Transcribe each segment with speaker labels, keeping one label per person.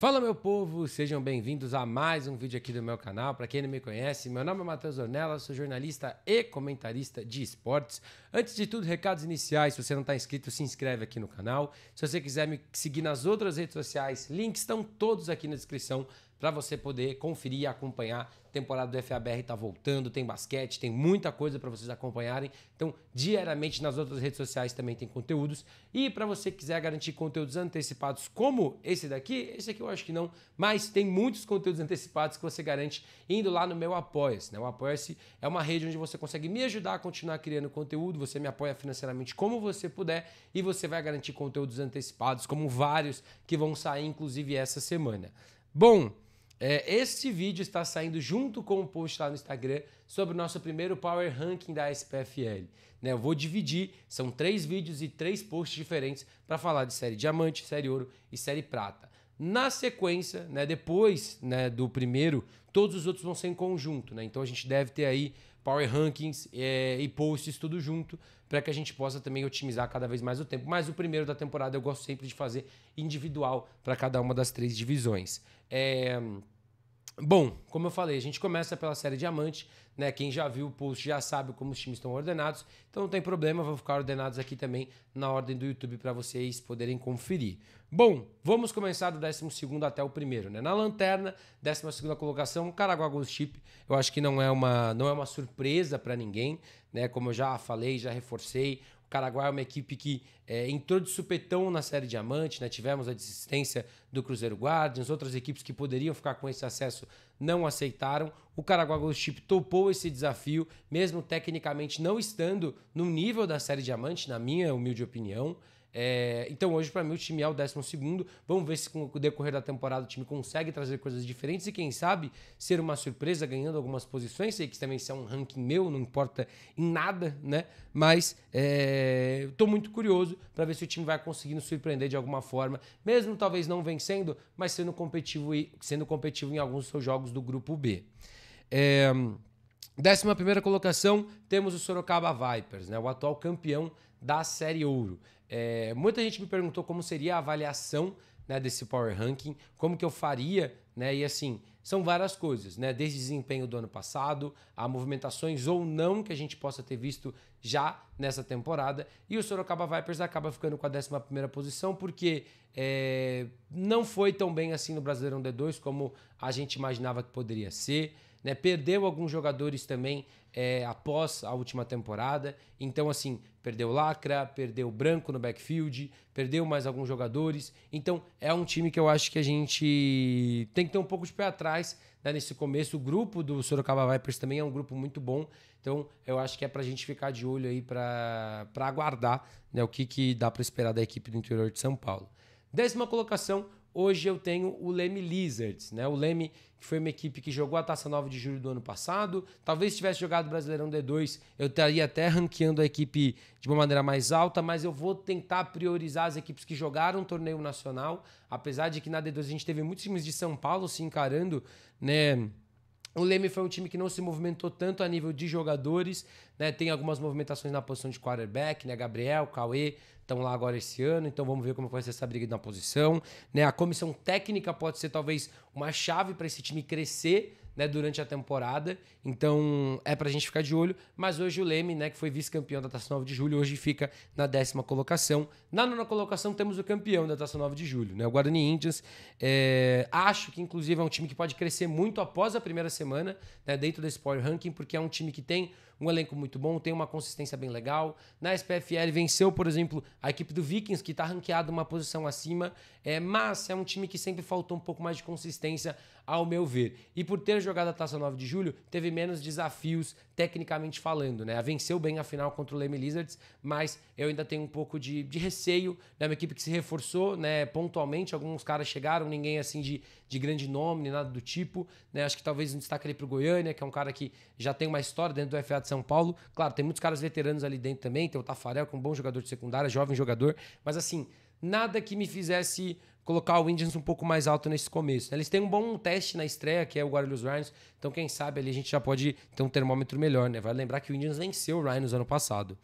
Speaker 1: Fala meu povo, sejam bem-vindos a mais um vídeo aqui do meu canal. Para quem não me conhece, meu nome é Matheus Ornella, sou jornalista e comentarista de esportes. Antes de tudo, recados iniciais, se você não está inscrito, se inscreve aqui no canal. Se você quiser me seguir nas outras redes sociais, links estão todos aqui na descrição para você poder conferir e acompanhar. temporada do FABR está voltando, tem basquete, tem muita coisa para vocês acompanharem. Então, diariamente nas outras redes sociais também tem conteúdos. E para você que quiser garantir conteúdos antecipados como esse daqui, esse aqui eu acho que não, mas tem muitos conteúdos antecipados que você garante indo lá no meu Apoia-se. Né? O Apoia-se é uma rede onde você consegue me ajudar a continuar criando conteúdo, você me apoia financeiramente como você puder e você vai garantir conteúdos antecipados, como vários que vão sair, inclusive essa semana. Bom, é, este vídeo está saindo junto com o um post lá no Instagram sobre o nosso primeiro Power Ranking da SPFL. Né, eu vou dividir, são três vídeos e três posts diferentes para falar de série diamante, série ouro e série prata. Na sequência, né, depois né, do primeiro, todos os outros vão ser em conjunto. Né? Então a gente deve ter aí Power Rankings é, e posts tudo junto para que a gente possa também otimizar cada vez mais o tempo. Mas o primeiro da temporada eu gosto sempre de fazer individual para cada uma das três divisões. É... Bom, como eu falei, a gente começa pela série Diamante, né? Quem já viu o post já sabe como os times estão ordenados, então não tem problema, vão ficar ordenados aqui também na ordem do YouTube para vocês poderem conferir. Bom, vamos começar do 12 até o primeiro, né? Na lanterna, 12 colocação, Caraguá Ghost Chip, eu acho que não é uma, não é uma surpresa para ninguém, né? Como eu já falei, já reforcei, o Caraguá é uma equipe que é, entrou de supetão na Série Diamante, né? tivemos a desistência do Cruzeiro Guardians, outras equipes que poderiam ficar com esse acesso não aceitaram. O Caraguá Ghost Chip topou esse desafio, mesmo tecnicamente não estando no nível da Série Diamante, na minha humilde opinião. É, então hoje, para mim, o time é o 12. Vamos ver se com o decorrer da temporada o time consegue trazer coisas diferentes e, quem sabe, ser uma surpresa ganhando algumas posições. Sei que também isso é um ranking meu, não importa em nada, né? Mas estou é, muito curioso para ver se o time vai conseguindo surpreender de alguma forma, mesmo talvez não vencendo, mas sendo competitivo, e, sendo competitivo em alguns dos seus jogos do grupo B. É, Décima primeira colocação, temos o Sorocaba Vipers, né? o atual campeão da Série Ouro. É, muita gente me perguntou como seria a avaliação né, desse Power Ranking, como que eu faria, né? E assim, são várias coisas, né? Desde desempenho do ano passado, a movimentações ou não que a gente possa ter visto já nessa temporada. E o Sorocaba Vipers acaba ficando com a 11 posição, porque é, não foi tão bem assim no Brasileirão D2 como a gente imaginava que poderia ser. Né? Perdeu alguns jogadores também é, após a última temporada. Então, assim, perdeu Lacra, perdeu Branco no backfield, perdeu mais alguns jogadores. Então, é um time que eu acho que a gente tem que ter um pouco de pé atrás né? nesse começo. O grupo do Sorocaba Vipers também é um grupo muito bom. Então, eu acho que é pra gente ficar de olho aí para aguardar né? o que, que dá para esperar da equipe do interior de São Paulo. Décima colocação, Hoje eu tenho o Leme Lizards, né? O Leme que foi uma equipe que jogou a Taça Nova de Julho do ano passado. Talvez tivesse jogado Brasileirão D2, eu estaria até ranqueando a equipe de uma maneira mais alta, mas eu vou tentar priorizar as equipes que jogaram o torneio nacional, apesar de que na D2 a gente teve muitos times de São Paulo se encarando, né? O Leme foi um time que não se movimentou tanto a nível de jogadores, né? Tem algumas movimentações na posição de quarterback, né? Gabriel, Cauê, estão lá agora esse ano, então vamos ver como é vai ser essa briga na posição. Né? A comissão técnica pode ser talvez uma chave para esse time crescer né, durante a temporada. Então é para a gente ficar de olho. Mas hoje o Leme, né, que foi vice-campeão da Taça 9 de Julho, hoje fica na décima colocação. Na nona colocação temos o campeão da Taça 9 de Julho, né, o Guarani Indians. É, acho que inclusive é um time que pode crescer muito após a primeira semana né, dentro desse Power Ranking, porque é um time que tem um elenco muito bom, tem uma consistência bem legal. Na SPFL venceu, por exemplo, a equipe do Vikings, que está ranqueada uma posição acima, é, mas é um time que sempre faltou um pouco mais de consistência, ao meu ver. E por ter jogado a Taça 9 de Julho, teve menos desafios, tecnicamente falando, né? Venceu bem a final contra o Leme Lizards, mas eu ainda tenho um pouco de, de receio é né? equipe que se reforçou, né? Pontualmente, alguns caras chegaram, ninguém assim de, de grande nome, nem nada do tipo, né? Acho que talvez um destaque ali pro Goiânia, que é um cara que já tem uma história dentro do FA de de São Paulo. Claro, tem muitos caras veteranos ali dentro também, tem o Tafarel, que é um bom jogador de secundária, jovem jogador, mas assim, nada que me fizesse colocar o Indians um pouco mais alto nesse começo. Né? Eles têm um bom teste na estreia, que é o Guarulhos Rhinos, então quem sabe ali a gente já pode ter um termômetro melhor, né? Vai lembrar que o Indians venceu o Rhinos ano passado.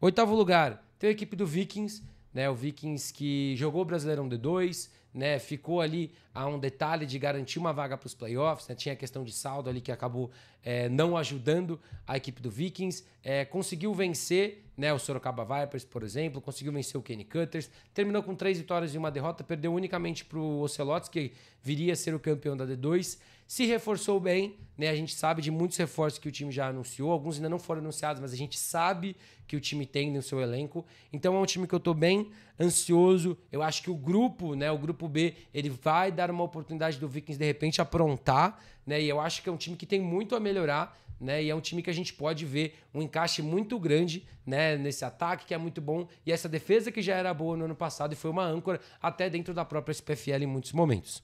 Speaker 1: Oitavo lugar, tem a equipe do Vikings, né? O Vikings que jogou o Brasileirão D2, né? Ficou ali a um detalhe de garantir uma vaga para os playoffs. Né? Tinha a questão de saldo ali que acabou é, não ajudando a equipe do Vikings. É, conseguiu vencer né, o Sorocaba Vipers, por exemplo, conseguiu vencer o Kenny Cutters. Terminou com três vitórias e uma derrota, perdeu unicamente para o Ocelotes, que viria a ser o campeão da D2. Se reforçou bem, né? a gente sabe de muitos reforços que o time já anunciou, alguns ainda não foram anunciados, mas a gente sabe que o time tem no seu elenco. Então é um time que eu estou bem ansioso. Eu acho que o grupo, né, o grupo B, ele vai dar era uma oportunidade do Vikings de repente aprontar, né? E eu acho que é um time que tem muito a melhorar, né? E é um time que a gente pode ver um encaixe muito grande, né? Nesse ataque que é muito bom e essa defesa que já era boa no ano passado e foi uma âncora até dentro da própria SPFL em muitos momentos.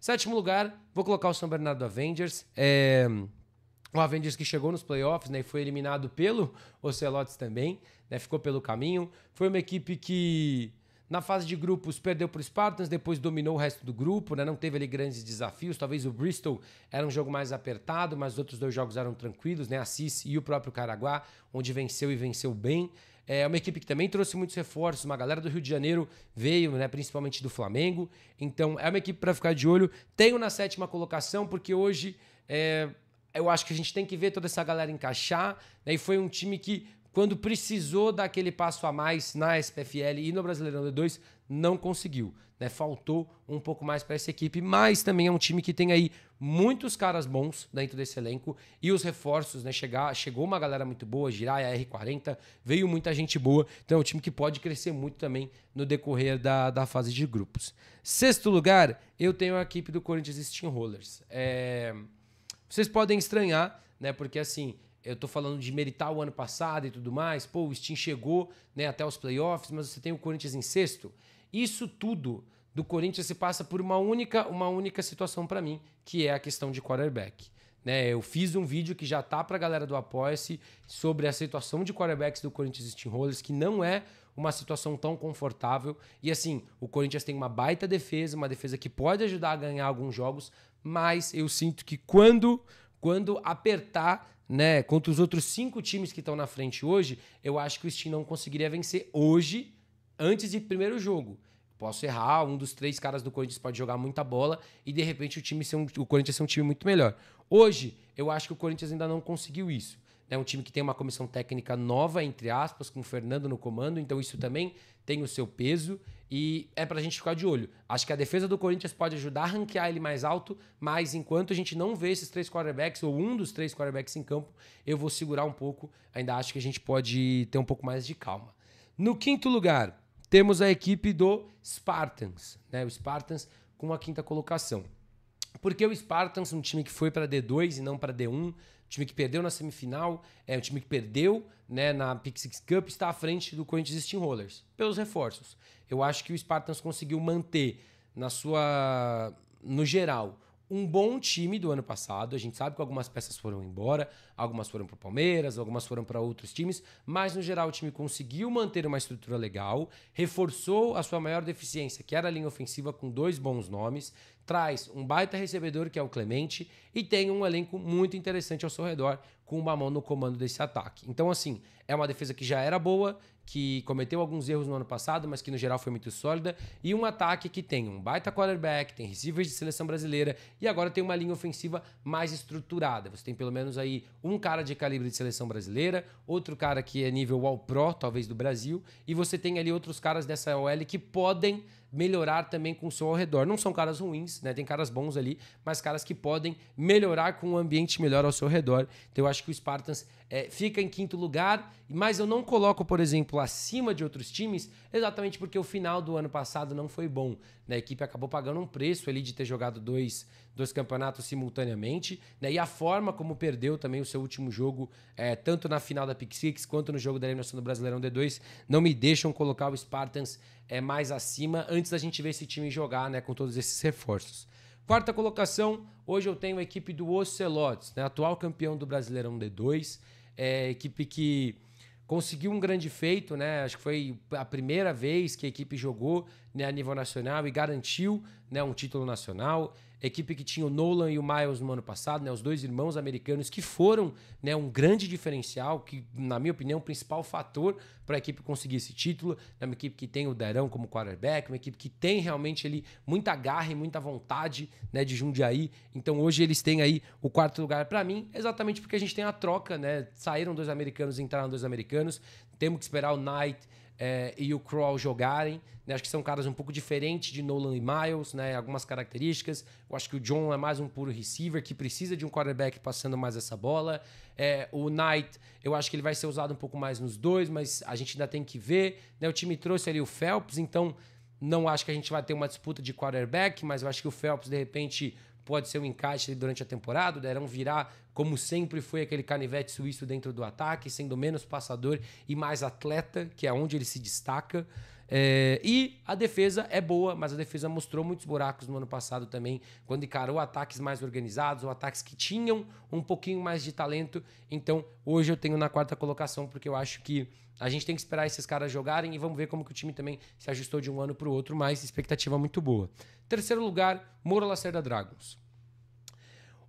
Speaker 1: Sétimo lugar, vou colocar o São Bernardo Avengers. É... O Avengers que chegou nos playoffs né, e foi eliminado pelo Ocelotes também, né, ficou pelo caminho. Foi uma equipe que na fase de grupos, perdeu para os Spartans, depois dominou o resto do grupo, né? não teve ali grandes desafios. Talvez o Bristol era um jogo mais apertado, mas os outros dois jogos eram tranquilos, né? Assis e o próprio Caraguá, onde venceu e venceu bem. É uma equipe que também trouxe muitos reforços, uma galera do Rio de Janeiro veio, né? principalmente do Flamengo. Então é uma equipe para ficar de olho. Tenho na sétima colocação, porque hoje é, eu acho que a gente tem que ver toda essa galera encaixar. Né? E foi um time que quando precisou dar aquele passo a mais na SPFL e no Brasileirão D2, não conseguiu. Né? Faltou um pouco mais para essa equipe, mas também é um time que tem aí muitos caras bons dentro desse elenco e os reforços, né? Chegar, chegou uma galera muito boa, Jiraya, R40, veio muita gente boa, então é um time que pode crescer muito também no decorrer da, da fase de grupos. Sexto lugar, eu tenho a equipe do Corinthians Steamrollers. É... Vocês podem estranhar, né? Porque assim, eu estou falando de meritar o ano passado e tudo mais, pô, o Steam chegou né, até os playoffs, mas você tem o Corinthians em sexto. Isso tudo do Corinthians se passa por uma única, uma única situação para mim, que é a questão de quarterback. Né, eu fiz um vídeo que já tá para a galera do Apoia-se sobre a situação de quarterbacks do Corinthians Steamrollers, que não é uma situação tão confortável. E assim, o Corinthians tem uma baita defesa, uma defesa que pode ajudar a ganhar alguns jogos, mas eu sinto que quando quando apertar, né, contra os outros cinco times que estão na frente hoje, eu acho que o Steam não conseguiria vencer hoje, antes de primeiro jogo. Posso errar, um dos três caras do Corinthians pode jogar muita bola e de repente o time ser um, o Corinthians ser um time muito melhor. Hoje, eu acho que o Corinthians ainda não conseguiu isso né? um time que tem uma comissão técnica nova, entre aspas, com o Fernando no comando, então isso também tem o seu peso e é para a gente ficar de olho. Acho que a defesa do Corinthians pode ajudar a ranquear ele mais alto, mas enquanto a gente não vê esses três quarterbacks ou um dos três quarterbacks em campo, eu vou segurar um pouco, ainda acho que a gente pode ter um pouco mais de calma. No quinto lugar, temos a equipe do Spartans, né? O Spartans com a quinta colocação. Porque o Spartans, um time que foi para D2 e não para D1, time que perdeu na semifinal, é o time que perdeu né, na Pick Six Cup, está à frente do Corinthians Steamrollers, Rollers, pelos reforços. Eu acho que o Spartans conseguiu manter na sua. no geral. Um bom time do ano passado, a gente sabe que algumas peças foram embora, algumas foram para o Palmeiras, algumas foram para outros times, mas no geral o time conseguiu manter uma estrutura legal, reforçou a sua maior deficiência, que era a linha ofensiva, com dois bons nomes, traz um baita recebedor que é o Clemente e tem um elenco muito interessante ao seu redor com uma mão no comando desse ataque. Então assim, é uma defesa que já era boa, que cometeu alguns erros no ano passado, mas que no geral foi muito sólida, e um ataque que tem um baita quarterback, tem receivers de seleção brasileira e agora tem uma linha ofensiva mais estruturada. Você tem pelo menos aí um cara de calibre de seleção brasileira, outro cara que é nível All Pro, talvez do Brasil, e você tem ali outros caras dessa OL que podem melhorar também com o seu ao redor. Não são caras ruins, né? Tem caras bons ali, mas caras que podem melhorar com um ambiente melhor ao seu redor. Então eu acho que o Spartans é, fica em quinto lugar, mas eu não coloco, por exemplo, acima de outros times, exatamente porque o final do ano passado não foi bom. Né? A equipe acabou pagando um preço ali de ter jogado dois, dois campeonatos simultaneamente. Né? E a forma como perdeu também o seu último jogo, é, tanto na final da Pick Six quanto no jogo da eliminação do Brasileirão D2, não me deixam colocar o Spartans é, mais acima antes da gente ver esse time jogar né, com todos esses reforços. Quarta colocação, hoje eu tenho a equipe do Ocelotes, né, atual campeão do Brasileirão D2, é, eh, equipe que conseguiu um grande feito, né? Acho que foi a primeira vez que a equipe jogou né, a nível nacional e garantiu né, um título nacional equipe que tinha o Nolan e o Miles no ano passado, né, os dois irmãos americanos que foram né, um grande diferencial, que na minha opinião é o principal fator para a equipe conseguir esse título, é uma equipe que tem o Darão como quarterback, uma equipe que tem realmente ali muita garra e muita vontade né, de Jundiaí, então hoje eles têm aí o quarto lugar para mim, exatamente porque a gente tem a troca, né, saíram dois americanos, entraram dois americanos, temos que esperar o Knight é, e o Crawl jogarem. Né? Acho que são caras um pouco diferentes de Nolan e Miles, né? algumas características. Eu acho que o John é mais um puro receiver que precisa de um quarterback passando mais essa bola. É, o Knight, eu acho que ele vai ser usado um pouco mais nos dois, mas a gente ainda tem que ver. Né? O time trouxe ali o Phelps, então não acho que a gente vai ter uma disputa de quarterback, mas eu acho que o Phelps, de repente, pode ser um encaixe durante a temporada, o Derão virar como sempre foi, aquele canivete suíço dentro do ataque, sendo menos passador e mais atleta, que é onde ele se destaca. É, e a defesa é boa, mas a defesa mostrou muitos buracos no ano passado também, quando encarou ataques mais organizados ou ataques que tinham um pouquinho mais de talento. Então, hoje eu tenho na quarta colocação, porque eu acho que a gente tem que esperar esses caras jogarem e vamos ver como que o time também se ajustou de um ano para o outro, mas expectativa muito boa. Terceiro lugar, Moro Lacerda Dragons.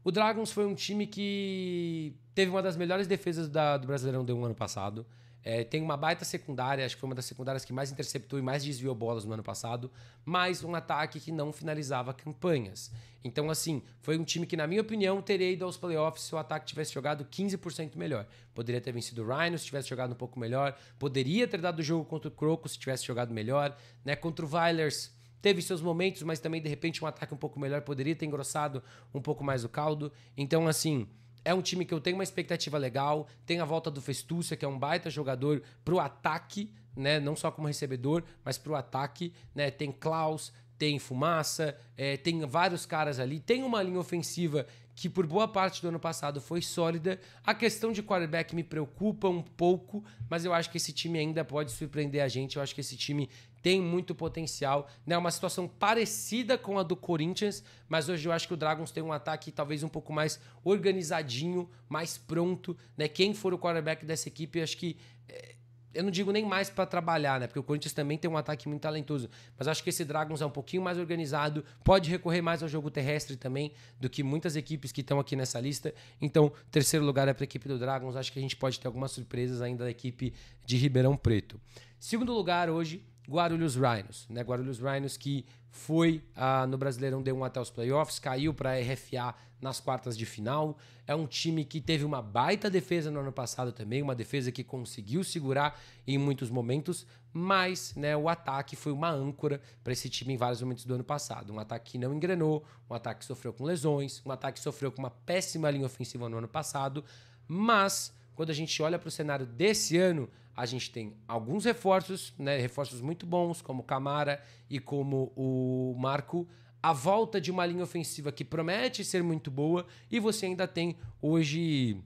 Speaker 1: O Dragons foi um time que teve uma das melhores defesas da, do Brasileirão de um ano passado. É, tem uma baita secundária, acho que foi uma das secundárias que mais interceptou e mais desviou bolas no ano passado, mas um ataque que não finalizava campanhas. Então, assim, foi um time que, na minha opinião, teria ido aos playoffs se o ataque tivesse jogado 15% melhor. Poderia ter vencido o Rhino se tivesse jogado um pouco melhor, poderia ter dado o jogo contra o Croco se tivesse jogado melhor, né? Contra o Vilers, teve seus momentos, mas também de repente um ataque um pouco melhor poderia ter engrossado um pouco mais o caldo. Então, assim, é um time que eu tenho uma expectativa legal. Tem a volta do Festúcia, que é um baita jogador pro ataque, né? Não só como recebedor, mas pro ataque, né? Tem Klaus, tem Fumaça, é, tem vários caras ali. Tem uma linha ofensiva que por boa parte do ano passado foi sólida. A questão de quarterback me preocupa um pouco, mas eu acho que esse time ainda pode surpreender a gente. Eu acho que esse time tem muito potencial. Né? É né? uma situação parecida com a do Corinthians, mas hoje eu acho que o Dragons tem um ataque talvez um pouco mais organizadinho, mais pronto. Né? Quem for o quarterback dessa equipe, acho que. Eh, eu não digo nem mais para trabalhar, né? Porque o Corinthians também tem um ataque muito talentoso. Mas acho que esse Dragons é um pouquinho mais organizado, pode recorrer mais ao jogo terrestre também do que muitas equipes que estão aqui nessa lista. Então, terceiro lugar é para a equipe do Dragons. Acho que a gente pode ter algumas surpresas ainda da equipe de Ribeirão Preto. Segundo lugar hoje Guarulhos Rhinos, né? Guarulhos Rhinos que foi ah, no Brasileirão D1 até os playoffs, caiu para a RFA nas quartas de final. É um time que teve uma baita defesa no ano passado também, uma defesa que conseguiu segurar em muitos momentos, mas né, o ataque foi uma âncora para esse time em vários momentos do ano passado. Um ataque que não engrenou, um ataque que sofreu com lesões, um ataque que sofreu com uma péssima linha ofensiva no ano passado, mas quando a gente olha para o cenário desse ano, a gente tem alguns reforços, né, reforços muito bons, como Camara e como o Marco, a volta de uma linha ofensiva que promete ser muito boa, e você ainda tem hoje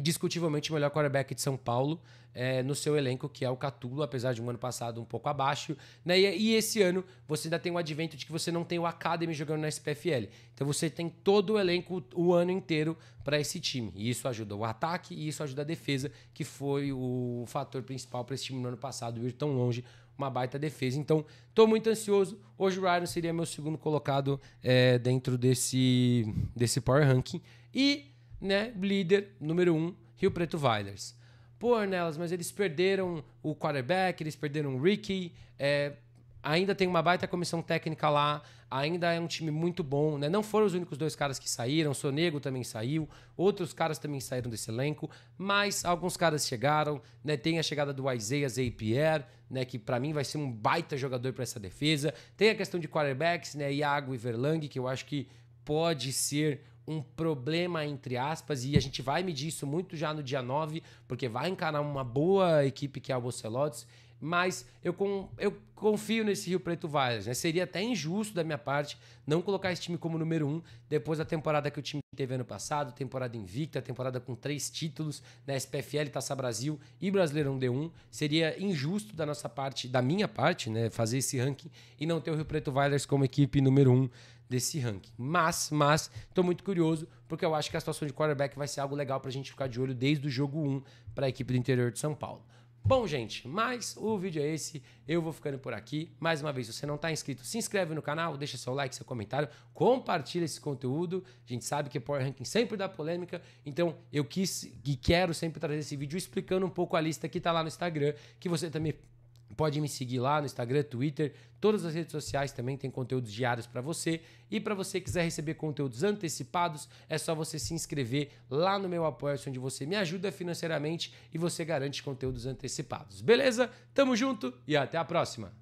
Speaker 1: discutivelmente o melhor quarterback de São Paulo é, no seu elenco, que é o Catulo, apesar de um ano passado um pouco abaixo. Né? E, e, esse ano você ainda tem o advento de que você não tem o Academy jogando na SPFL. Então você tem todo o elenco o ano inteiro para esse time. E isso ajuda o ataque e isso ajuda a defesa, que foi o fator principal para esse time no ano passado ir tão longe. Uma baita defesa. Então, estou muito ansioso. Hoje o Ryan seria meu segundo colocado é, dentro desse, desse Power Ranking. E né, líder número um, Rio Preto Villers. Pô, Nelas, mas eles perderam o quarterback, eles perderam o Ricky, é, ainda tem uma baita comissão técnica lá, ainda é um time muito bom, né? Não foram os únicos dois caras que saíram, Sonego também saiu, outros caras também saíram desse elenco, mas alguns caras chegaram, né? Tem a chegada do Isaiah Zapier, né, que para mim vai ser um baita jogador para essa defesa. Tem a questão de quarterbacks, né, Iago e Verlang, que eu acho que pode ser um problema, entre aspas, e a gente vai medir isso muito já no dia 9, porque vai encarar uma boa equipe que é o Bocelotes, mas eu, com, eu confio nesse Rio Preto Vargas. Né? Seria até injusto da minha parte não colocar esse time como número um depois da temporada que o time teve ano passado, temporada invicta, temporada com três títulos, na né? SPFL, Taça Brasil e Brasileirão D1. Seria injusto da nossa parte, da minha parte, né? fazer esse ranking e não ter o Rio Preto Vargas como equipe número um desse ranking. Mas, mas, tô muito curioso, porque eu acho que a situação de quarterback vai ser algo legal pra gente ficar de olho desde o jogo 1 para a equipe do interior de São Paulo. Bom, gente, mas o vídeo é esse. Eu vou ficando por aqui. Mais uma vez, se você não está inscrito, se inscreve no canal, deixa seu like, seu comentário, compartilha esse conteúdo. A gente sabe que Power Ranking sempre dá polêmica, então eu quis e quero sempre trazer esse vídeo explicando um pouco a lista que está lá no Instagram, que você também Pode me seguir lá no Instagram, Twitter, todas as redes sociais também tem conteúdos diários para você. E para você quiser receber conteúdos antecipados, é só você se inscrever lá no meu apoio, onde você me ajuda financeiramente e você garante conteúdos antecipados. Beleza? Tamo junto e até a próxima!